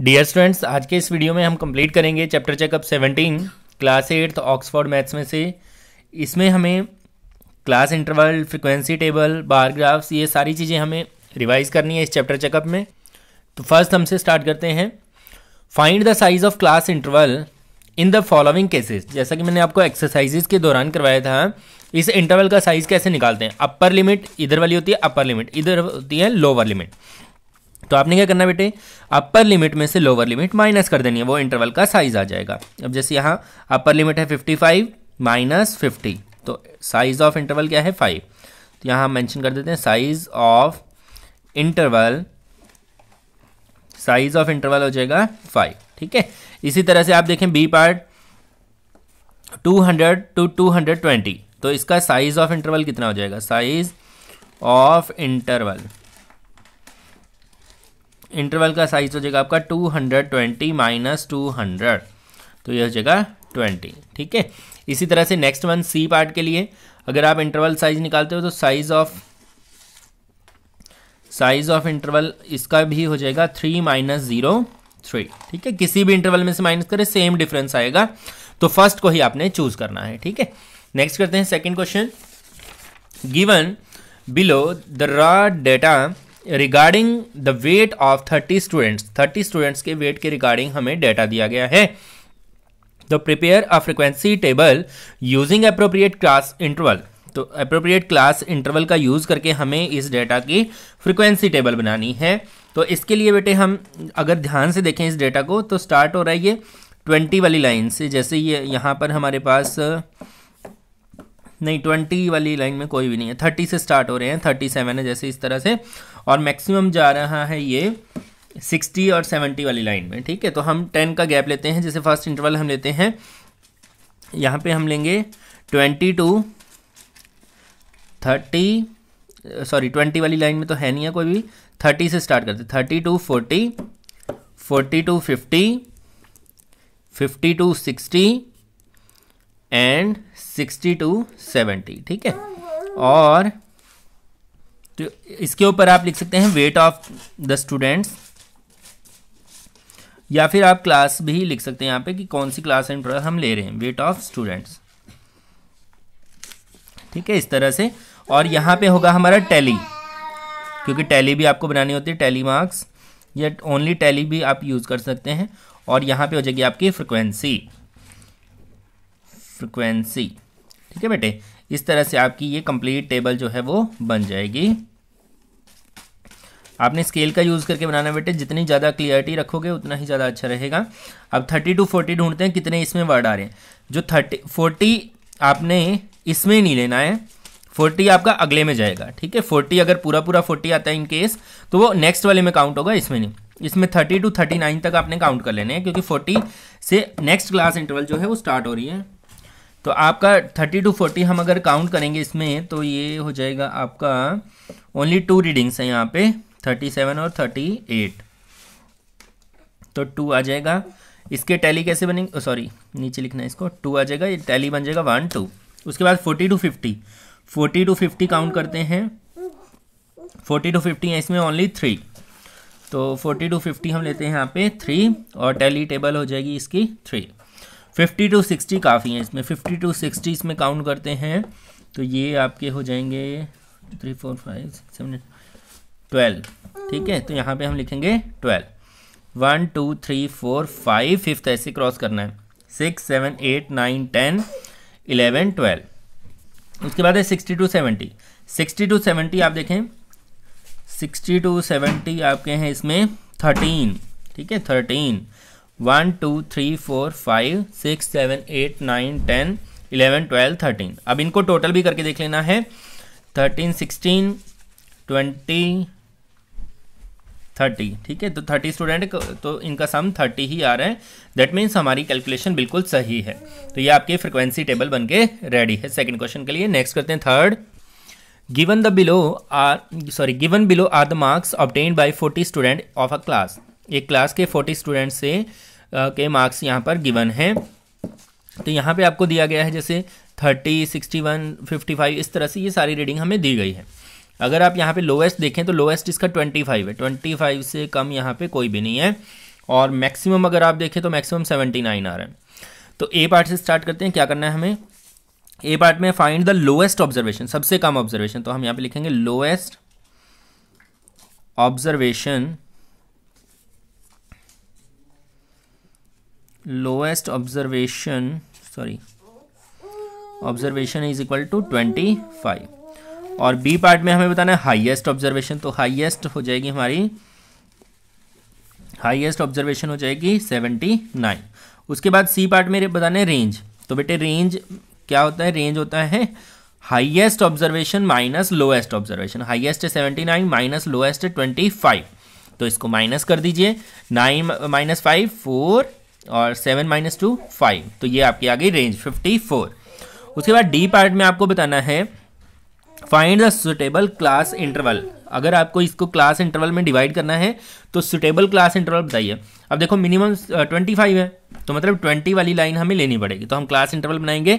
Dear students आज के इस वीडियो में हम कंप्लीट करेंगे chapter checkup 17 class eighth Oxford maths में से इसमें हमें class interval frequency table bar graphs ये सारी चीज़ें हमें रिवाइज करनी है इस चैप्टर चेकअप में तो फर्स्ट हमसे स्टार्ट करते हैं find the size of class interval in the following cases जैसा कि मैंने आपको एक्सरसाइजेज के दौरान करवाया था इस इंटरवल का साइज़ कैसे निकालते हैं अपर लिमिट इधर वाली होती है अपर लिमिट इधर होती है लोअर लिमिट तो आपने क्या करना बेटे अपर लिमिट में से लोअर लिमिट माइनस कर देनी है वो इंटरवल का साइज आ जाएगा अब जैसे यहाँ अपर लिमिट है फिफ्टी फाइव माइनस फिफ्टी तो साइज ऑफ इंटरवल क्या है फाइव तो यहाँ हम मैंशन कर देते हैं size of interval size of interval हो जाएगा फाइव ठीक है इसी तरह से आप देखें बी पार्ट 200 टू टू तो इसका साइज ऑफ इंटरवल कितना हो जाएगा साइज ऑफ इंटरवल इंटरवल का साइज हो जाएगा आपका two hundred twenty minus two hundred तो यह हो जाएगा ट्वेंटी ठीक है इसी तरह से नेक्स्ट वन सी पार्ट के लिए अगर आप इंटरवल साइज निकालते हो तो size of size of interval इसका भी हो जाएगा थ्री माइनस जीरो थ्री ठीक है किसी भी इंटरवल में से माइनस करें सेम डिफरेंस आएगा तो फर्स्ट को ही आपने चूज करना है ठीक है नेक्स्ट करते हैं second question given below the raw data regarding the weight of thirty students thirty students के वेट के रिगार्डिंग हमें डेटा दिया गया है तो prepare a frequency table using appropriate class interval तो अप्रोप्रिएट क्लास इंटरवल का यूज़ करके हमें इस डेटा की फ्रिक्वेंसी टेबल बनानी है तो इसके लिए बेटे हम अगर ध्यान से देखें इस डेटा को तो स्टार्ट हो रहा है ये ट्वेंटी वाली लाइन से जैसे ये यहाँ पर हमारे पास नहीं ट्वेंटी वाली लाइन में कोई भी नहीं है थर्टी से स्टार्ट हो रहे हैं थर्टी सेवन है जैसे इस तरह से और मैक्सिमम जा रहा है ये सिक्सटी और सेवेंटी वाली लाइन में ठीक है तो हम टेन का गैप लेते हैं जैसे फर्स्ट इंटरवल हम लेते हैं यहाँ पे हम लेंगे twenty to thirty sorry twenty वाली लाइन में तो है नहीं है कोई भी थर्टी से स्टार्ट करते thirty to forty forty to fifty fifty to sixty and sixty to seventy ठीक है और तो इसके ऊपर आप लिख सकते हैं वेट ऑफ द स्टूडेंट्स या फिर आप क्लास भी लिख सकते हैं यहाँ पे कि कौन सी क्लास एंड प्रोडक्ट हम ले रहे हैं वेट ऑफ स्टूडेंट्स ठीक है इस तरह से और यहाँ पे होगा हमारा टैली क्योंकि टैली भी आपको बनानी होती है टैली मार्क्स या ओनली टैली भी आप यूज़ कर सकते हैं और यहाँ पे हो जाएगी आपकी फ्रिक्वेंसी फ्रिक्वेंसी ठीक है बेटे इस तरह से आपकी ये कंप्लीट टेबल जो है वो बन जाएगी आपने स्केल का यूज़ करके बनाना बेटे जितनी ज़्यादा क्लियरिटी रखोगे उतना ही ज़्यादा अच्छा रहेगा अब थर्टी टू फोर्टी ढूंढते हैं कितने इसमें वर्ड आ रहे हैं जो थर्टी फोर्टी आपने इसमें नहीं लेना है फोर्टी आपका अगले में जाएगा ठीक है फोर्टी अगर पूरा पूरा फोर्टी आता है इन केस तो वो नेक्स्ट वाले में काउंट होगा इसमें नहीं इसमें थर्टी टू थर्टी नाइन तक आपने काउंट कर लेने हैं क्योंकि फोर्टी से नेक्स्ट क्लास इंटरवल जो है वो स्टार्ट हो रही है तो आपका थर्टी टू फोर्टी हम अगर काउंट करेंगे इसमें तो ये हो जाएगा आपका ओनली टू रीडिंग्स हैं यहाँ पे थर्टी सेवन और थर्टी एट तो टू आ जाएगा इसके टैली कैसे बनेंगे सॉरी नीचे लिखना है इसको टू आ जाएगा ये टैली बन जाएगा वन टू उसके बाद forty to fifty forty to fifty count करते हैं फोर्टी टू फिफ्टी है इसमें ओनली थ्री तो फोर्टी टू फिफ्टी हम लेते हैं यहाँ पे थ्री और टैली टेबल हो जाएगी इसकी थ्री फिफ्टी टू सिक्सटी काफ़ी हैं इसमें फिफ्टी टू सिक्सटी इसमें काउंट करते हैं तो ये आपके हो जाएंगे three four five six seven twelve ठीक है तो यहाँ पे हम लिखेंगे twelve one two three four five fifth ऐसे क्रॉस करना है six seven eight nine ten eleven twelve उसके बाद है sixty to seventy sixty to seventy आप देखें सिक्सटी टू सेवेंटी आपके हैं इसमें थर्टीन ठीक है thirteen one two three four five six seven eight nine ten eleven twelve thirteen अब इनको टोटल भी करके देख लेना है थर्टीन सिक्सटीन ट्वेंटी थर्टी ठीक है तो थर्टी स्टूडेंट तो इनका सम थर्टी ही आ रहा है दैट मीन्स हमारी कैलकुलेशन बिल्कुल सही है तो ये आपकी फ्रिक्वेंसी टेबल बन के रेडी है सेकेंड क्वेश्चन के लिए नेक्स्ट करते हैं third given the below are sorry given below are the marks obtain by forty student of a class एक क्लास के फोर्टी स्टूडेंट से के मार्क्स यहाँ पर गिवन हैं तो यहाँ पे आपको दिया गया है जैसे thirty sixty one fifty five इस तरह से ये सारी रीडिंग हमें दी गई है अगर आप यहाँ पे लोएस्ट देखें तो लोएस्ट इसका ट्वेंटी फाइव है ट्वेंटी फाइव से कम यहाँ पे कोई भी नहीं है और मैक्सिमम अगर आप देखें तो मैक्सिमम सेवेंटी नाइन आ रहा है तो ए पार्ट से स्टार्ट करते हैं क्या करना है हमें ए पार्ट में फाइंड द लोएस्ट ऑब्जर्वेशन सबसे कम ऑब्जर्वेशन तो हम यहाँ पे लिखेंगे lowest observation lowest observation sorry observation is equal to twenty five और बी पार्ट में हमें बताना है हाइएस्ट ऑब्जर्वेशन तो हाइएस्ट हो जाएगी हमारी हाइएस्ट ऑब्जर्वेशन हो जाएगी सेवेंटी नाइन उसके बाद सी पार्ट में बताना है रेंज तो बेटे रेंज क्या होता है रेंज होता है highest observation minus lowest observation highest seventy nine minus lowest twenty five तो इसको माइनस कर दीजिए नाइन माइनस फाइव फोर और सेवन माइनस टू फाइव तो ये आपकी आ गई रेंज फिफ्टी फोर उसके बाद डी पार्ट में आपको बताना है find the suitable class interval अगर आपको इसको क्लास इंटरवल में डिवाइड करना है तो सुटेबल क्लास इंटरवल बताइए अब देखो मिनिमम ट्वेंटी फाइव है तो मतलब ट्वेंटी वाली लाइन हमें लेनी पड़ेगी तो हम क्लास इंटरवल बनाएंगे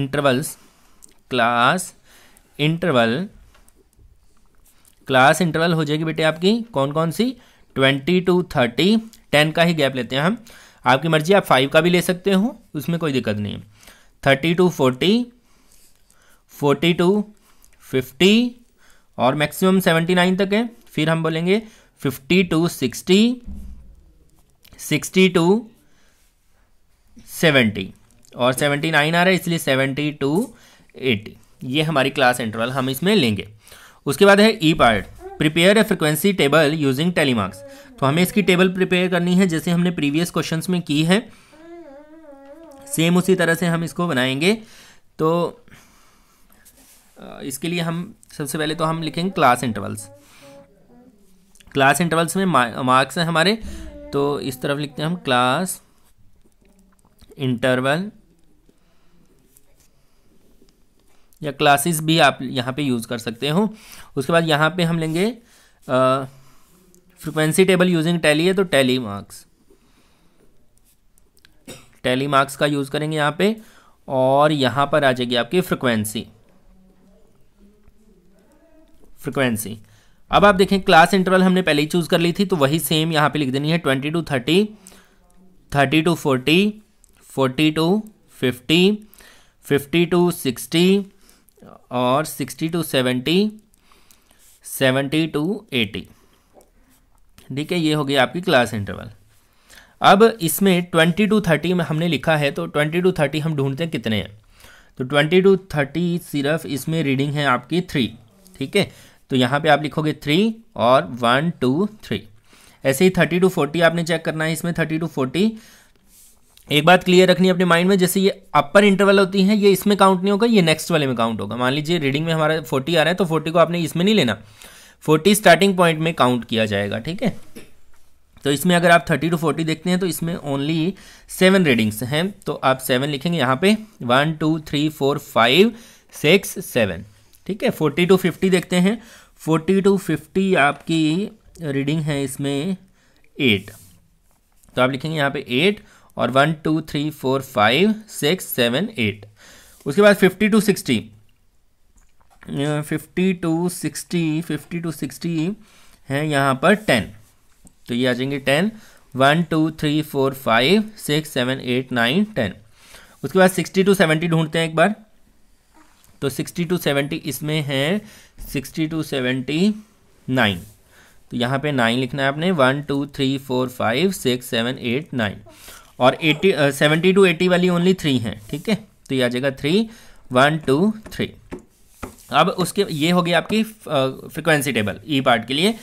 intervals class interval class interval हो जाएगी बेटे आपकी कौन कौन सी ट्वेंटी टू थर्टी टेन का ही गैप लेते हैं हम आपकी मर्जी आप फाइव का भी ले सकते हो उसमें कोई दिक्कत नहीं है thirty to forty forty to fifty और मैक्सिमम सेवेंटी नाइन तक है फिर हम बोलेंगे fifty to sixty sixty to seventy और सेवेंटी नाइन आ रहा है इसलिए सेवेंटी टू एटी ये हमारी क्लास इंटरवल हम इसमें लेंगे उसके बाद है E part prepare a frequency table using tally marks तो हमें इसकी टेबल प्रिपेयर करनी है जैसे हमने प्रीवियस क्वेश्चन में की है सेम उसी तरह से हम इसको बनाएंगे तो इसके लिए हम सबसे पहले तो हम लिखेंगे क्लास इंटरवल्स क्लास इंटरवल्स में मार्क्स हैं हमारे तो इस तरफ लिखते हैं हम क्लास इंटरवल या क्लासेस भी आप यहाँ पे यूज़ कर सकते हो उसके बाद यहाँ पे हम लेंगे फ्रिक्वेंसी टेबल यूजिंग टैली है तो टैली मार्क्स टैली मार्क्स का यूज़ करेंगे यहाँ पे और यहाँ पर आ जाएगी आपकी फ्रिक्वेंसी फ्रिक्वेंसी अब आप देखें क्लास इंटरवल हमने पहले ही चूज़ कर ली थी तो वही सेम यहाँ पे लिख देनी है twenty to thirty thirty to forty forty to fifty fifty to sixty और sixty to seventy seventy to eighty ठीक है ये हो गया आपकी क्लास इंटरवल अब इसमें ट्वेंटी टू थर्टी में हमने लिखा है तो ट्वेंटी टू थर्टी हम ढूंढते हैं कितने हैं तो ट्वेंटी टू थर्टी सिर्फ इसमें रीडिंग है आपकी थ्री ठीक है तो यहाँ पे आप लिखोगे थ्री और वन टू थ्री ऐसे ही थर्टी टू फोर्टी आपने चेक करना है इसमें थर्टी टू फोर्टी एक बात क्लियर रखनी है अपने माइंड में जैसे ये अपर इंटरवल होती है ये इसमें काउंट नहीं होगा ये नेक्स्ट वाले में काउंट होगा मान लीजिए रीडिंग में हमारा फोर्टी आ रहा है तो फोर्टी को आपने इसमें नहीं लेना फोर्टी स्टार्टिंग पॉइंट में काउंट किया जाएगा ठीक है तो इसमें अगर आप थर्टी टू फोर्टी देखते हैं तो इसमें ओनली सेवन रीडिंग्स हैं तो आप सेवन लिखेंगे यहाँ पे one two three four five six seven ठीक है फोर्टी टू फिफ्टी देखते हैं फोर्टी टू फिफ्टी आपकी रीडिंग है इसमें एट तो आप लिखेंगे यहाँ पे एट और one two three four five six seven eight उसके बाद fifty to sixty fifty to sixty fifty to sixty है यहाँ पर टेन तो ये आ जाएंगे ten one two three four five six seven eight nine ten उसके बाद सिक्सटी टू सेवेंटी ढूंढते हैं एक बार तो सिक्सटी टू सेवेंटी इसमें है सिक्सटी टू सेवेंटी नाइन तो यहाँ पे नाइन लिखना है आपने one two three four five six seven eight nine और एटी सेवेंटी टू एटी वाली ओनली थ्री हैं ठीक है तो ये आ जाएगा थ्री वन टू थ्री अब उसके ये हो गई आपकी फ्रिक्वेंसी टेबल ई पार्ट के लिए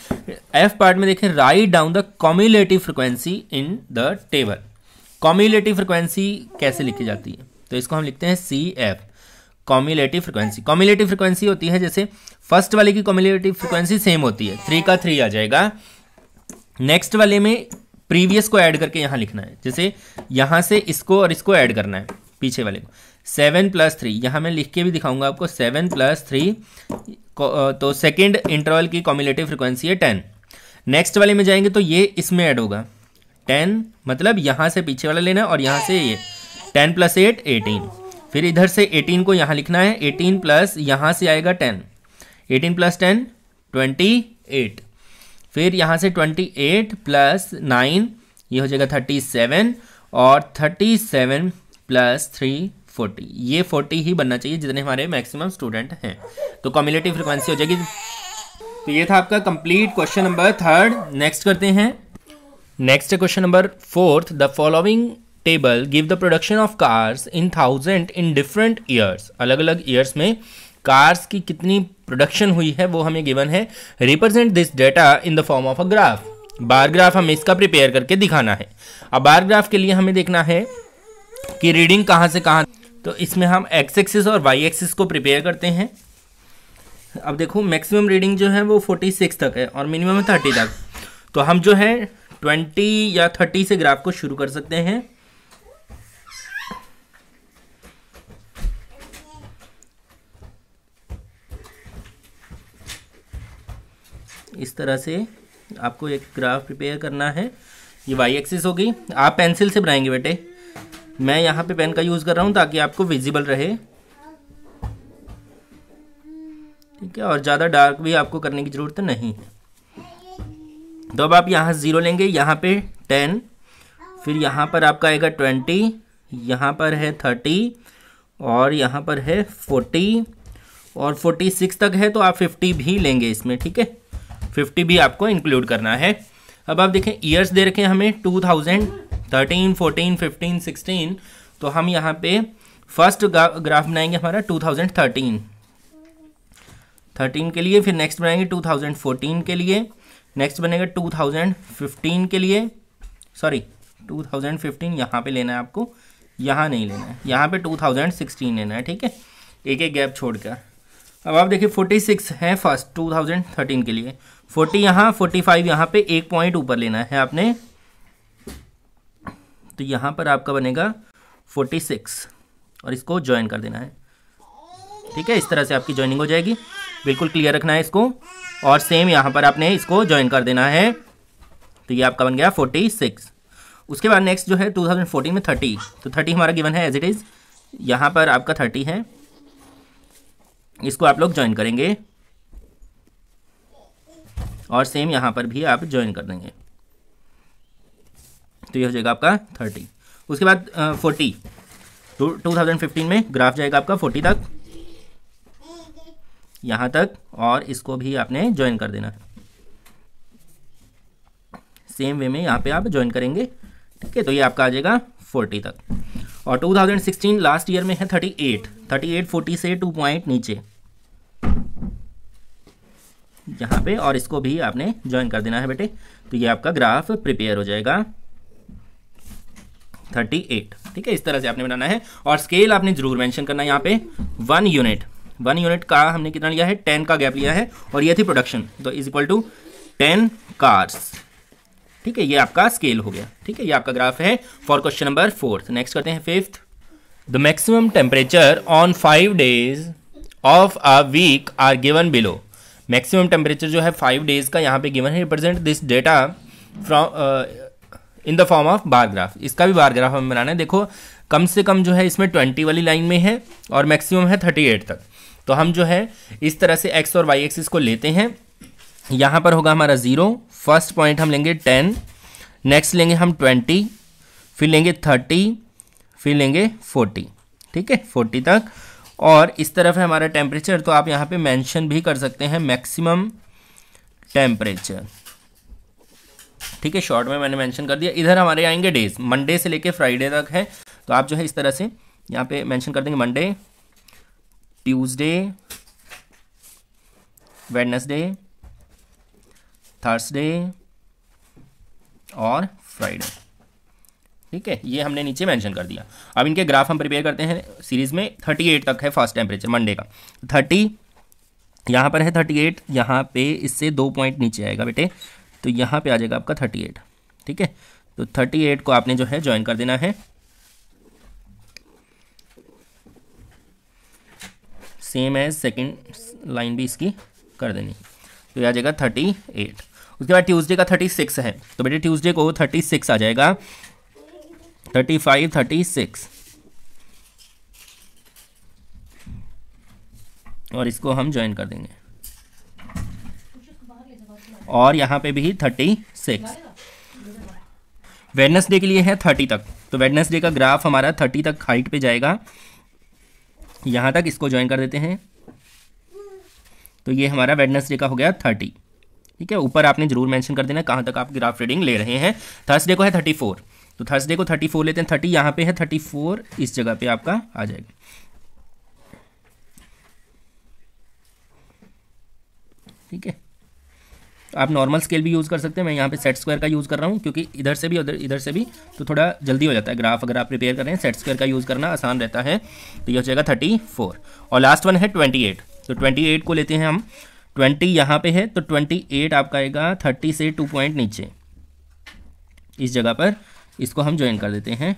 एफ पार्ट में देखें write down the cumulative frequency in the table cumulative frequency कैसे लिखी जाती है तो इसको हम लिखते हैं C F cumulative frequency cumulative frequency होती है जैसे फर्स्ट वाले की कॉम्यूलेटिव फ्रिक्वेंसी सेम होती है थ्री का थ्री आ जाएगा नेक्स्ट वाले में प्रीवियस को ऐड करके यहाँ लिखना है जैसे यहाँ से इसको और इसको ऐड करना है पीछे वाले को सेवन प्लस थ्री यहाँ मैं लिख के भी दिखाऊंगा आपको सेवन प्लस थ्री तो सेकेंड इंटरवल की कॉम्युलेटिव फ्रिक्वेंसी है टेन नेक्स्ट वाले में जाएंगे तो ये इसमें ऐड होगा टेन मतलब यहाँ से पीछे वाला लेना और यहाँ से ये टेन प्लस एट एटीन फिर इधर से एटीन को यहाँ लिखना है एटीन प्लस यहाँ से आएगा ten eighteen plus ten twenty eight फिर यहाँ से ट्वेंटी एट प्लस नाइन ये हो जाएगा थर्टी सेवन और thirty seven plus three forty ये फोर्टी ही बनना चाहिए जितने हमारे मैक्सिमम स्टूडेंट हैं तो कम्युलेटिव फ्रिक्वेंसी हो जाएगी तो ये था आपका complete question number third next करते हैं next question number fourth the following table give the production of cars in thousand in different years अलग अलग ईयर्स में कार्स की कितनी प्रोडक्शन हुई है वो हमें गिवन है represent this data in the form of a graph bar graph हमें इसका प्रिपेयर करके दिखाना है अब बार ग्राफ के लिए हमें देखना है कि रीडिंग कहाँ से कहाँ तो इसमें हम एक्स एक्सिस और वाई एक्सिस को प्रिपेयर करते हैं अब देखो मैक्सिमम रीडिंग जो है वो फोर्टी सिक्स तक है और मिनिमम थर्टी तक तो हम जो है ट्वेंटी या थर्टी से ग्राफ को शुरू कर सकते हैं इस तरह से आपको एक ग्राफ प्रिपेयर करना है ये वाई एक्सिस होगी आप पेंसिल से बनाएंगे बेटे मैं यहाँ पे पेन का यूज़ कर रहा हूँ ताकि आपको विजिबल रहे ठीक है और ज़्यादा डार्क भी आपको करने की ज़रूरत नहीं है तो अब आप यहाँ ज़ीरो लेंगे यहाँ पे टेन फिर यहाँ पर आपका आएगा ट्वेंटी यहाँ पर है थर्टी और यहाँ पर है फोर्टी और फोर्टी सिक्स तक है तो आप फिफ्टी भी लेंगे इसमें ठीक है फिफ्टी भी आपको इंक्लूड करना है अब आप देखें ईयर्स दे रखें हमें two thousand thirteen fourteen fifteen sixteen तो हम यहाँ पे फर्स्ट ग्राफ बनाएंगे हमारा टू थाउजेंड थर्टीन थर्टीन के लिए फिर नेक्स्ट बनाएंगे टू थाउजेंड फोर्टीन के लिए नेक्स्ट बनेगा टू थाउजेंड फिफ्टीन के लिए सॉरी टू थाउजेंड फिफ्टीन यहाँ पर लेना है आपको यहाँ नहीं लेना है यहाँ पर टू थाउजेंड सिक्सटीन लेना है ठीक है एक एक गैप छोड़कर अब आप देखिए फोर्टी सिक्स है फर्स्ट टू थाउजेंड थर्टीन के लिए फोर्टी यहां फोर्टी फाइव यहाँ पे एक पॉइंट ऊपर लेना है आपने तो यहां पर आपका बनेगा फोर्टी सिक्स और इसको ज्वाइन कर देना है ठीक है इस तरह से आपकी ज्वाइनिंग हो जाएगी बिल्कुल क्लियर रखना है इसको और सेम यहां पर आपने इसको ज्वाइन कर देना है तो ये आपका बन गया फोर्टी सिक्स उसके बाद नेक्स्ट जो है टू थाउजेंड फोर्टीन में थर्टी तो थर्टी हमारा गिवन है एज इट इज़ यहां पर आपका थर्टी है इसको आप लोग ज्वाइन करेंगे और सेम यहाँ पर भी आप ज्वाइन कर देंगे तो यह हो जाएगा आपका थर्टी उसके बाद फोर्टी टू थाउजेंड फिफ्टीन में ग्राफ जाएगा आपका फोर्टी तक यहाँ तक और इसको भी आपने ज्वाइन कर देना है सेम वे में यहाँ पे आप ज्वाइन करेंगे ठीक है तो ये आपका आ जाएगा फोर्टी तक और two thousand sixteen last year में है thirty eight thirty eight forty से टू पॉइंट नीचे यहाँ पे और इसको भी आपने ज्वाइन कर देना है बेटे तो ये आपका ग्राफ प्रिपेयर हो जाएगा थर्टी एट ठीक है इस तरह से आपने बनाना है और स्केल आपने जरूर मेंशन करना है यहाँ पे वन यूनिट वन यूनिट का हमने कितना लिया है टेन का गैप लिया है और ये थी प्रोडक्शन तो is equal to ten cars ठीक है ये आपका स्केल हो गया ठीक है ये आपका ग्राफ है for question number fourth next करते हैं fifth the maximum temperature on five days of a week are given below maximum temperature जो है फाइव डेज का यहाँ पे गिवन है represent this data from in the form of bar graph इसका भी बार ग्राफ हमें बनाना है देखो कम से कम जो है इसमें ट्वेंटी वाली लाइन में है और मैक्सिमम है थर्टी एट तक तो हम जो है इस तरह से एक्स और वाई एक्सिस को लेते हैं यहाँ पर होगा हमारा ज़ीरो फर्स्ट पॉइंट हम लेंगे टेन नेक्स्ट लेंगे हम ट्वेंटी फिर लेंगे थर्टी फिर लेंगे फोर्टी ठीक है फोर्टी तक और इस तरफ है हमारा टेम्परेचर तो आप यहाँ पे मेंशन भी कर सकते हैं मैक्सिमम टेम्परेचर ठीक है शॉर्ट में मैंने मेंशन कर दिया इधर हमारे आएंगे डेज मंडे से लेके फ्राइडे तक है तो आप जो है इस तरह से यहाँ पे मेंशन कर देंगे मंडे ट्यूसडे वेडनेसडे थर्सडे और फ्राइडे ठीक है ये हमने नीचे मेंशन कर दिया अब इनके ग्राफ हम प्रिपेयर करते हैं सीरीज़ में 38 तक है फर्स्ट टेम्परेचर मंडे का 30 यहाँ पर है 38 एट यहाँ पे इससे दो पॉइंट नीचे आएगा बेटे तो यहाँ पे आ जाएगा आपका 38 ठीक है तो 38 को आपने जो है ज्वाइन कर देना है सेम एज सेकेंड लाइन भी इसकी कर देनी तो आ जाएगा थर्टी एट उसके बाद ट्यूसडे का थर्टी सिक्स है तो बेटे ट्यूसडे को थर्टी सिक्स आ जाएगा थर्टी फाइव थर्टी सिक्स और इसको हम ज्वाइन कर देंगे और यहाँ पे भी थर्टी सिक्स वेडनेसडे के लिए है थर्टी तक तो वेडनेसडे का ग्राफ हमारा थर्टी तक हाइट पे जाएगा यहाँ तक इसको ज्वाइन कर देते हैं तो ये हमारा वेडनेसडे का हो गया थर्टी ठीक है ऊपर आपने जरूर मेंशन कर देना कहाँ तक आप ग्राफ रीडिंग ले रहे हैं थर्सडे को है थर्टी फोर तो थर्सडे को थर्टी फोर लेते हैं थर्टी यहाँ पे है थर्टी फोर इस जगह पे आपका आ जाएगा ठीक है तो आप नॉर्मल स्केल भी यूज़ कर सकते हैं मैं यहाँ पे सेट स्क्वायर का यूज़ कर रहा हूँ क्योंकि इधर से भी उधर इधर से भी तो थोड़ा जल्दी हो जाता है ग्राफ अगर आप प्रिपेयर कर रहे हैं सेट स्क्वायर का यूज़ करना आसान रहता है तो यह हो जाएगा थर्टी फोर और लास्ट वन है ट्वेंटी एट तो ट्वेंटी एट को लेते हैं हम ट्वेंटी यहाँ पर है तो ट्वेंटी एट आपका आएगा थर्टी से टू पॉइंट नीचे इस जगह पर इसको हम ज्वाइन कर देते हैं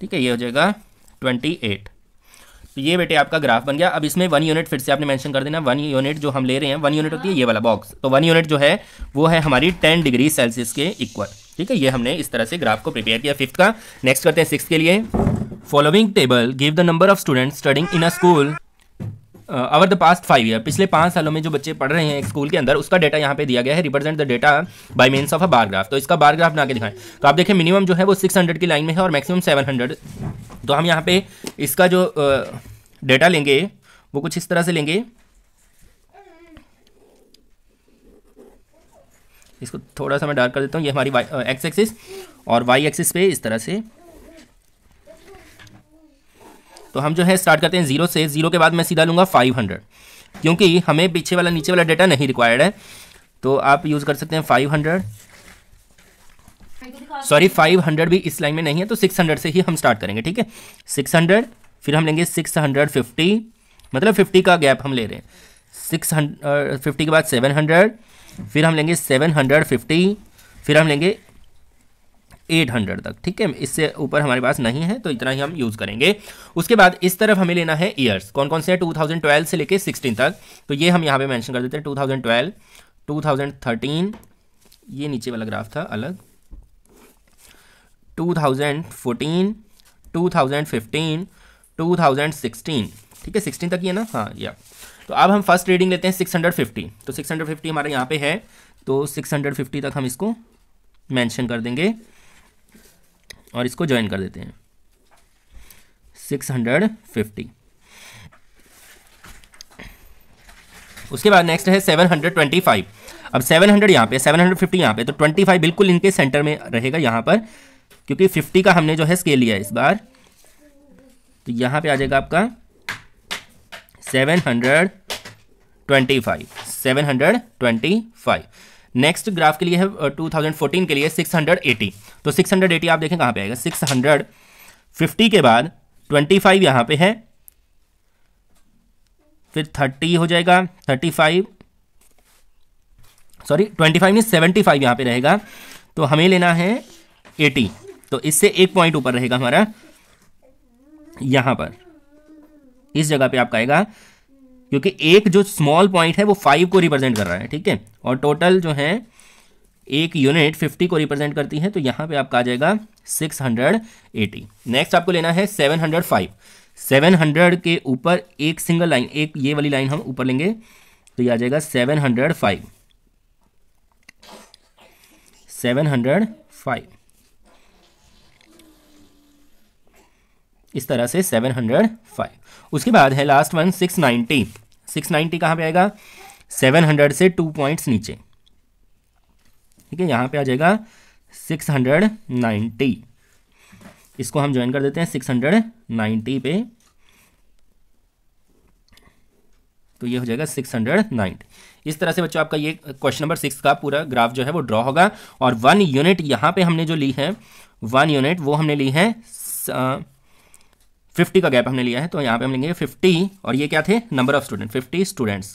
ठीक है ये हो जाएगा ट्वेंटी एट तो ये बेटे आपका ग्राफ बन गया अब इसमें वन यूनिट फिर से आपने मेंशन कर देना वन यूनिट जो हम ले रहे हैं वन यूनिट होती है ये वाला बॉक्स तो वन यूनिट जो है वो है हमारी टेन डिग्री सेल्सियस के इक्वल ठीक है ये हमने इस तरह से ग्राफ को प्रिपेयर किया फिफ्थ का नेक्स्ट करते हैं सिक्स के लिए following table give the number of student studying in a school over the past five year पिछले पाँच सालों में जो बच्चे पढ़ रहे हैं स्कूल के अंदर उसका डेटा यहाँ पे दिया गया है represent the data by means of a bar graph तो इसका बारग्राफ बना के दिखाएं तो आप देखें मिनिमम जो है वो सिक्स हंड्रेड की लाइन में है और मैक्सिमम सेवन हंड्रेड तो हम यहाँ पे इसका जो डेटा लेंगे वो कुछ इस तरह से लेंगे इसको थोड़ा सा मैं डार्क कर देता हूँ ये हमारी वाई एक्स एक्सिस और वाई एक्सिस पे इस तरह से तो हम जो है स्टार्ट करते हैं जीरो से जीरो के बाद मैं सीधा लूँगा फाइव हंड्रेड क्योंकि हमें पीछे वाला नीचे वाला डेटा नहीं रिक्वायर्ड है तो आप यूज़ कर सकते हैं five hundred sorry five hundred भी इस लाइन में नहीं है तो सिक्स हंड्रेड से ही हम स्टार्ट करेंगे ठीक है सिक्स हंड्रेड फिर हम लेंगे सिक्स हंड्रेड फिफ्टी मतलब फिफ्टी का गैप हम ले रहे हैं सिक्स हंड्रेड फिफ्टी के बाद सेवन हंड्रेड फिर हम लेंगे सेवन हंड्रेड फिफ्टी फिर हम लेंगे एट हंड्रेड तक ठीक है इससे ऊपर हमारे पास नहीं है तो इतना ही हम यूज़ करेंगे उसके बाद इस तरफ हमें लेना है ईयर्स कौन कौन से हैं ट्वेल्व से लेके सिक्सटीन तक तो ये हम यहाँ पे मेंशन कर देते हैं थाउजेंड थर्टीन ये नीचे वाला ग्राफ था अलग 2014 2015 2016 ठीक है 16 तक ही है ना हाँ या तो अब हम फर्स्ट रीडिंग लेते हैं 650 तो 650 हमारे यहाँ पे है तो 650 तक हम इसको मेंशन कर देंगे और इसको ज्वाइन कर देते हैं सिक्स हंड्रेड फिफ्टी उसके बाद नेक्स्ट है सेवन हंड्रेड ट्वेंटी फाइव अब सेवन हंड्रेड यहाँ पे सेवन हंड्रेड फिफ्टी यहाँ पे तो ट्वेंटी फाइव बिल्कुल इनके सेंटर में रहेगा यहाँ पर क्योंकि फिफ्टी का हमने जो है स्केल लिया इस बार तो यहाँ पे आ जाएगा आपका seven hundred twenty five seven hundred twenty five next graph के लिए है टू uh, के लिए सिक्स तो सिक्स आप देखें कहाँ पर आएगा सिक्स के बाद ट्वेंटी फाइव यहाँ पे है फिर थर्टी हो जाएगा thirty five sorry twenty five नहीं सेवेंटी फाइव यहाँ पर रहेगा तो हमें लेना है एटी तो इससे एक पॉइंट ऊपर रहेगा हमारा यहाँ पर इस जगह पे आपका आएगा क्योंकि एक जो स्मॉल पॉइंट है वो फाइव को रिप्रेजेंट कर रहा है ठीक है और टोटल जो है एक यूनिट फिफ्टी को रिप्रेजेंट करती है तो यहाँ पे आपका आ जाएगा सिक्स हंड्रेड एटी नेक्स्ट आपको लेना है seven hundred five seven hundred के ऊपर एक सिंगल लाइन एक ये वाली लाइन हम ऊपर लेंगे तो ये आ जाएगा seven hundred five seven hundred five इस तरह से सेवन हंड्रेड फाइव उसके बाद है last one six ninety six ninety कहाँ पर आएगा सेवन हंड्रेड से टू पॉइंट्स नीचे ठीक है यहाँ पे आ जाएगा सिक्स हंड्रेड नाइन्टी इसको हम ज्वाइन कर देते हैं सिक्स हंड्रेड नाइन्टी पे तो ये हो जाएगा सिक्स हंड्रेड नाइन्टी इस तरह से बच्चों आपका ये क्वेश्चन नंबर सिक्स का पूरा ग्राफ जो है वो ड्रॉ होगा और वन यूनिट यहाँ पे हमने जो ली है वन यूनिट वो हमने ली है 50 का गैप हमने लिया है तो यहाँ पे हम लेंगे 50 और ये क्या थे नंबर ऑफ स्टूडेंट 50 स्टूडेंट्स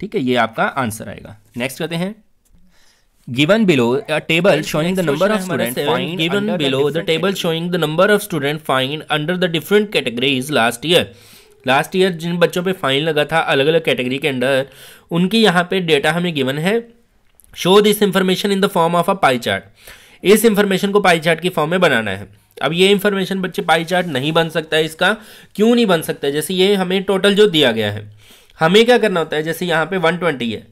ठीक है ये आपका आंसर आएगा नेक्स्ट करते हैं given below table showing the number of student students find given below the table showing the number of student find under the different categories last last year जिन बच्चों पे फाइन लगा था अलग अलग कैटेगरी के अंडर उनकी यहाँ पे डेटा हमें गिवन है show this information in the form of a pie chart इस इंफॉर्मेशन को पाई चार्ट की फॉर्म में बनाना है अब ये इंफॉर्मेशन बच्चे पाई चार्ट नहीं बन सकता है इसका क्यों नहीं बन सकता है? जैसे ये हमें टोटल जो दिया गया है हमें क्या करना होता है जैसे यहाँ पे 120 है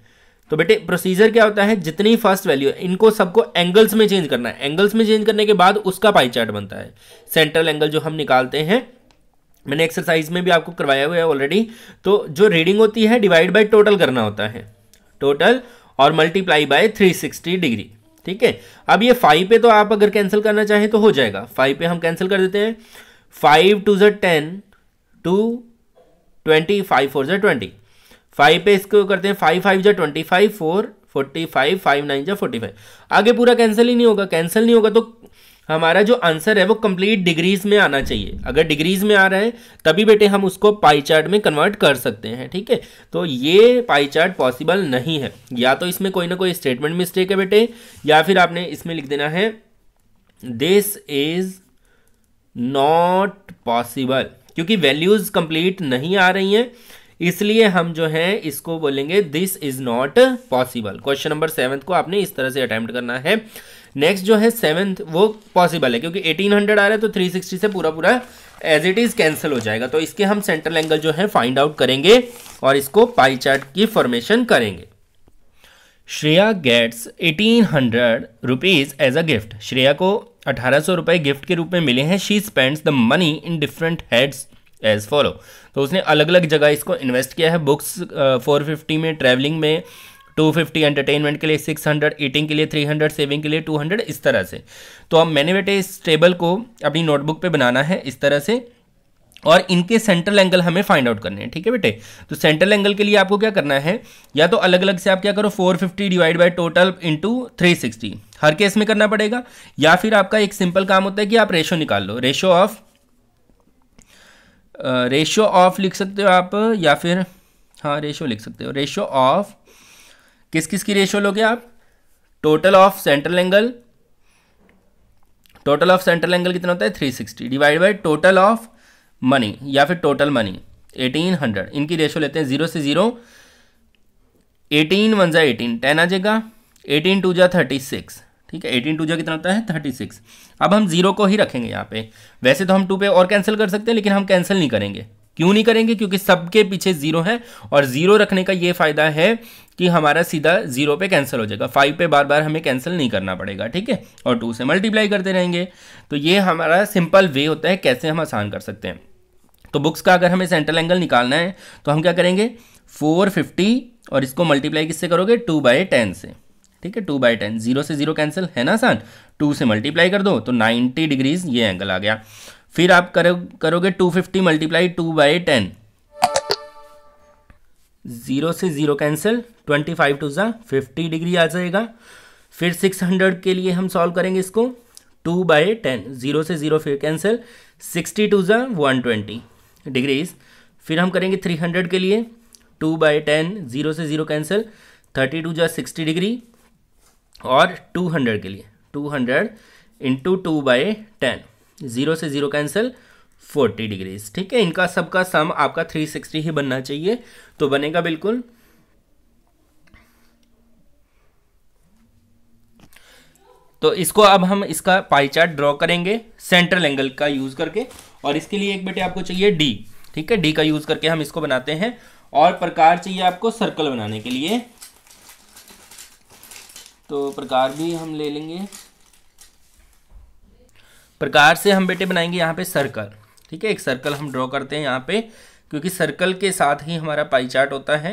तो बेटे प्रोसीजर क्या होता है जितनी फर्स्ट वैल्यू है इनको सबको एंगल्स में चेंज करना है एंगल्स में चेंज करने के बाद उसका पाई चार्ट बनता है सेंट्रल एंगल जो हम निकालते हैं मैंने एक्सरसाइज में भी आपको करवाया हुआ है ऑलरेडी तो जो रीडिंग होती है डिवाइड बाई टोटल करना होता है टोटल और मल्टीप्लाई बाय 360 डिग्री ठीक है अब ये फाइव पे तो आप अगर कैंसिल करना चाहें तो हो जाएगा फाइव पे हम कैंसिल कर देते हैं five two are ten two twenty five four are twenty five पे इसको करते हैं five five are twenty five four forty five five nine are forty five आगे पूरा कैंसिल ही नहीं होगा कैंसिल नहीं होगा तो हमारा जो आंसर है वो कंप्लीट डिग्रीज में आना चाहिए अगर डिग्रीज में आ रहा है तभी बेटे हम उसको पाई चार्ट में कन्वर्ट कर सकते हैं ठीक है तो ये पाई चार्ट पॉसिबल नहीं है या तो इसमें कोई ना कोई स्टेटमेंट मिस्टेक है बेटे या फिर आपने इसमें लिख देना है दिस इज नॉट पॉसिबल क्योंकि वैल्यूज कंप्लीट नहीं आ रही हैं इसलिए हम जो है इसको बोलेंगे this is not possible question number seven को आपने इस तरह से अटैम्प्ट करना है नेक्स्ट जो है सेवन्थ वो पॉसिबल है क्योंकि 1800 आ रहा है तो 360 से पूरा पूरा एज इट इज़ कैंसिल हो जाएगा तो इसके हम सेंट्रल एंगल जो है फाइंड आउट करेंगे और इसको पाई चार्ट की फॉर्मेशन करेंगे Shreya gets eighteen hundred rupees as a gift Shreya को अठारह सौ रुपये गिफ्ट के रूप में मिले हैं she spends the money in different heads as follow तो उसने अलग अलग जगह इसको इन्वेस्ट किया है बुक्स फोर फिफ्टी में ट्रैवलिंग में 250 एंटरटेनमेंट के लिए 600 ईटिंग के लिए 300 सेविंग के लिए 200 इस तरह से तो अब मैंने बेटे इस टेबल को अपनी नोटबुक पे बनाना है इस तरह से और इनके सेंट्रल एंगल हमें फाइंड आउट करने हैं ठीक है बेटे तो सेंट्रल एंगल के लिए आपको क्या करना है या तो अलग अलग से आप क्या करो 450 डिवाइड बाय टोटल इंटू 360 हर केस में करना पड़ेगा या फिर आपका एक सिंपल काम होता है कि आप रेशो निकाल लो रेशो ऑफ रेशो ऑफ लिख सकते हो आप या फिर हाँ रेशो लिख सकते हो रेशो ऑफ किस किस की रेशियो लोगे आप total of central angle total of central angle कितना होता है 360 sixty divide by total of money या फिर टोटल मनी 1800 इनकी रेशो लेते हैं जीरो से जीरो एटीन वन जा एटीन टेन आ जाएगा एटीन टू जा थर्टी सिक्स ठीक है एटीन टू जा कितना होता है थर्टी सिक्स अब हम जीरो को ही रखेंगे यहाँ पे वैसे तो हम टू पे और कैंसिल कर सकते हैं लेकिन हम कैंसिल नहीं करेंगे क्यों नहीं करेंगे क्योंकि सबके पीछे जीरो है और जीरो रखने का ये फायदा है कि हमारा सीधा जीरो पे कैंसिल हो जाएगा फाइव पे बार बार हमें कैंसिल नहीं करना पड़ेगा ठीक है और टू से मल्टीप्लाई करते रहेंगे तो ये हमारा सिंपल वे होता है कैसे हम आसान कर सकते हैं तो बुक्स का अगर हमें सेंट्रल एंगल निकालना है तो हम क्या करेंगे फोर फिफ्टी और इसको मल्टीप्लाई किससे करोगे टू बाई टेन से ठीक है टू बाई टेन जीरो से जीरो कैंसिल है ना आसान टू से मल्टीप्लाई कर दो तो नाइन्टी डिग्रीज ये एंगल आ गया फिर आप करो करोगे two fifty multiply two by ten zero से zero cancel twenty five two ज़ा फिफ्टी डिग्री आ जाएगा फिर सिक्स हंड्रेड के लिए हम सॉल्व करेंगे इसको टू बाई टेन ज़ीरो से ज़ीरो फिर कैंसिल सिक्सटी टू ज़ा वन ट्वेंटी डिग्रीज फिर हम करेंगे थ्री हंड्रेड के लिए टू बाई टेन ज़ीरो से ज़ीरो कैंसिल थर्टी टू ज़ा सिक्सटी डिग्री और टू हंड्रेड के लिए two hundred into two by ten zero से जीरो कैंसिल फोर्टी डिग्रीज ठीक है इनका सबका सम आपका थ्री सिक्सटी ही बनना चाहिए तो बनेगा बिल्कुल तो इसको अब हम इसका पाई चार्ट ड्रॉ करेंगे सेंट्रल एंगल का यूज करके और इसके लिए एक बेटे आपको चाहिए डी ठीक है डी का यूज करके हम इसको बनाते हैं और प्रकार चाहिए आपको सर्कल बनाने के लिए तो प्रकार भी हम ले लेंगे प्रकार से हम बेटे बनाएंगे यहाँ पे सर्कल ठीक है एक सर्कल हम ड्रॉ करते हैं यहाँ पे क्योंकि सर्कल के साथ ही हमारा पाई चार्ट होता है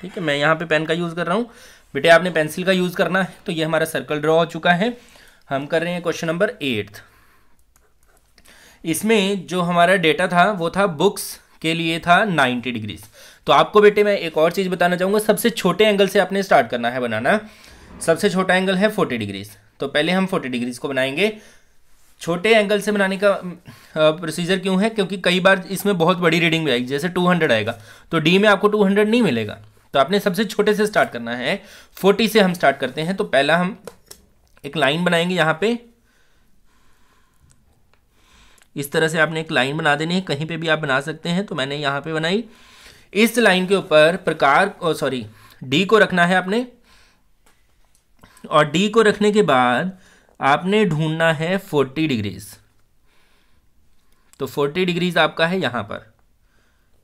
ठीक है मैं यहाँ पे पेन का यूज़ कर रहा हूँ बेटे आपने पेंसिल का यूज़ करना है तो ये हमारा सर्कल ड्रॉ हो चुका है हम कर रहे हैं क्वेश्चन नंबर एट्थ इसमें जो हमारा डेटा था वो था बुक्स के लिए था 90 डिग्रीज तो आपको बेटे मैं एक और चीज़ बताना चाहूँगा सबसे छोटे एंगल से आपने स्टार्ट करना है बनाना सबसे छोटा एंगल है 40 डिग्रीज तो पहले हम 40 डिग्रीज को बनाएंगे छोटे एंगल से बनाने का प्रोसीजर क्यों है क्योंकि कई बार इसमें बहुत बड़ी रीडिंग भी आएगी जैसे 200 आएगा तो डी में आपको 200 नहीं मिलेगा तो आपने सबसे छोटे से स्टार्ट करना है 40 से हम स्टार्ट करते हैं तो पहला हम एक लाइन बनाएंगे यहाँ पे इस तरह से आपने एक लाइन बना देनी है कहीं पे भी आप बना सकते हैं तो मैंने यहाँ पे बनाई इस लाइन के ऊपर प्रकार सॉरी डी को रखना है आपने और डी को रखने के बाद आपने ढूंढना है फोर्टी डिग्रीज तो फोर्टी डिग्रीज आपका है यहाँ पर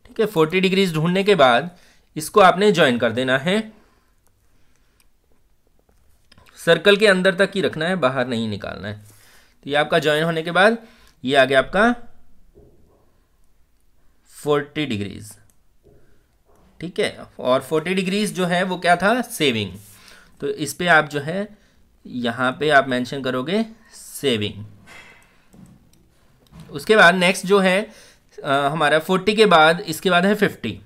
ठीक है फोर्टी डिग्रीज ढूंढने के बाद इसको आपने ज्वाइन कर देना है सर्कल के अंदर तक ही रखना है बाहर नहीं निकालना है तो ये आपका ज्वाइन होने के बाद ये आ गया आपका फोर्टी डिग्रीज ठीक है और फोर्टी डिग्रीज जो है वो क्या था सेविंग तो इस पर आप जो है यहां पे आप मेंशन करोगे सेविंग उसके बाद नेक्स्ट जो है आ, हमारा फोर्टी के बाद इसके बाद है फिफ्टी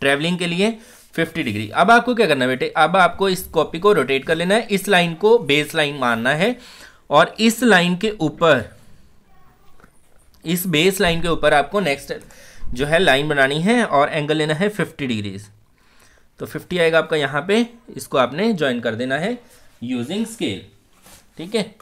ट्रेवलिंग के लिए फिफ्टी डिग्री अब आपको क्या करना है बेटे अब आपको इस कॉपी को रोटेट कर लेना है इस लाइन को बेस लाइन मानना है और इस लाइन के ऊपर इस बेस लाइन के ऊपर आपको नेक्स्ट जो है लाइन बनानी है और एंगल लेना है फिफ्टी डिग्रीज तो फिफ्टी आएगा आपका यहाँ पे इसको आपने ज्वाइन कर देना है यूजिंग स्केल ठीक है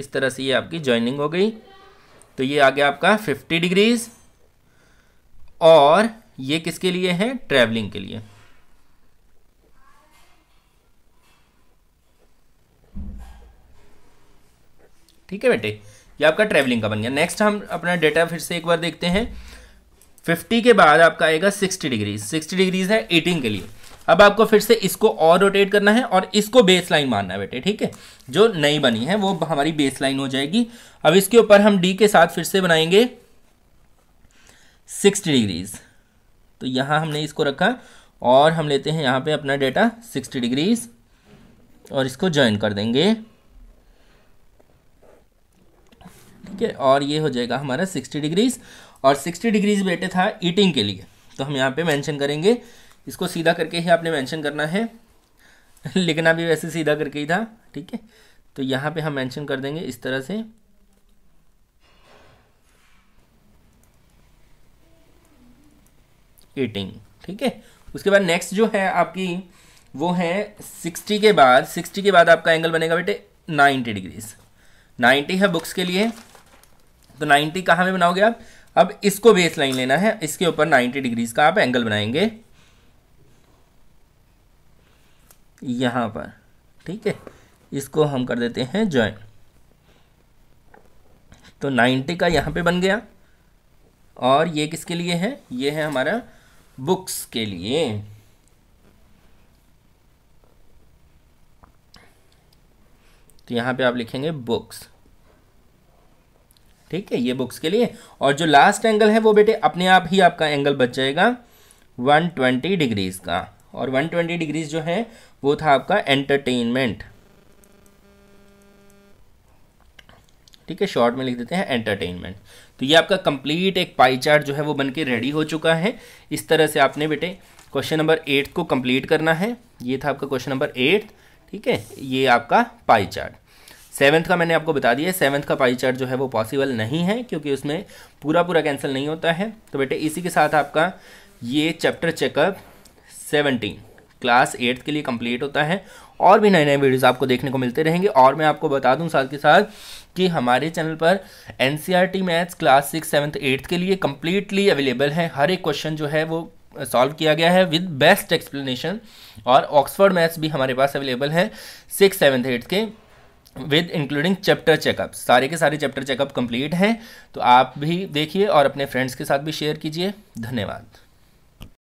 इस तरह से ये आपकी ज्वाइनिंग हो गई तो ये आ गया आपका 50 डिग्रीज और ये किसके लिए है ट्रैवलिंग के लिए ठीक है बेटे ये आपका ट्रेवलिंग का बन गया नेक्स्ट हम अपना डेटा फिर से एक बार देखते हैं फिफ्टी के बाद आपका आएगा सिक्सटी डिग्रीज सिक्सटी डिग्रीज है एटीन के लिए अब आपको फिर से इसको और रोटेट करना है और इसको बेस लाइन मानना है बेटे ठीक है जो नई बनी है वो हमारी बेस लाइन हो जाएगी अब इसके ऊपर हम डी के साथ फिर से बनाएंगे सिक्सटी डिग्रीज तो यहां हमने इसको रखा और हम लेते हैं यहां पे अपना डेटा सिक्सटी डिग्रीज और इसको ज्वाइन कर देंगे ठीक है और ये हो जाएगा हमारा सिक्सटी डिग्रीज और सिक्सटी डिग्रीज बेटे था ईटिंग के लिए तो हम यहाँ पे मेंशन करेंगे इसको सीधा करके ही आपने मेंशन करना है लिखना भी वैसे सीधा करके ही था ठीक है तो यहाँ पे हम मेंशन कर देंगे इस तरह से ईटिंग ठीक है उसके बाद नेक्स्ट जो है आपकी वो है सिक्सटी के बाद सिक्सटी के बाद आपका एंगल बनेगा बेटे नाइन्टी डिग्रीज नाइन्टी है बुक्स के लिए तो 90 कहाँ में बनाओगे आप अब इसको बेस लाइन लेना है इसके ऊपर 90 डिग्रीज का आप एंगल बनाएंगे यहां पर ठीक है इसको हम कर देते हैं ज्वाइन तो 90 का यहां पे बन गया और ये किसके लिए है ये है हमारा बुक्स के लिए तो यहां पे आप लिखेंगे बुक्स ठीक है ये बुक्स के लिए और जो लास्ट एंगल है वो बेटे अपने आप ही आपका एंगल बच जाएगा 120 डिग्रीज का और 120 डिग्रीज जो है वो था आपका एंटरटेनमेंट ठीक है शॉर्ट में लिख देते हैं एंटरटेनमेंट तो ये आपका कंप्लीट एक पाई चार्ट जो है वो बनके रेडी हो चुका है इस तरह से आपने बेटे क्वेश्चन नंबर एट को कंप्लीट करना है ये था आपका क्वेश्चन नंबर एट्थ ठीक है ये आपका पाई चार्ट सेवन्थ का मैंने आपको बता दिया सेवन्थ का पाई चार्ट जो है वो पॉसिबल नहीं है क्योंकि उसमें पूरा पूरा कैंसिल नहीं होता है तो बेटे इसी के साथ आपका ये chapter checkup seventeen class eighth के लिए कंप्लीट होता है और भी नए नए वीडियोस आपको देखने को मिलते रहेंगे और मैं आपको बता दूं साथ के साथ कि हमारे चैनल पर एन maths class six seventh eighth के लिए कम्प्लीटली अवेलेबल है हर एक क्वेश्चन जो है वो सॉल्व किया गया है विद बेस्ट एक्सप्लेनेशन और ऑक्सफर्ड मैथ्स भी हमारे पास अवेलेबल है सिक्स सेवन्थ एट्थ के विद इंक्लूडिंग चैप्टर चेकअप सारे के सारे चैप्टर चेकअप कंप्लीट हैं तो आप भी देखिए और अपने फ्रेंड्स के साथ भी शेयर कीजिए धन्यवाद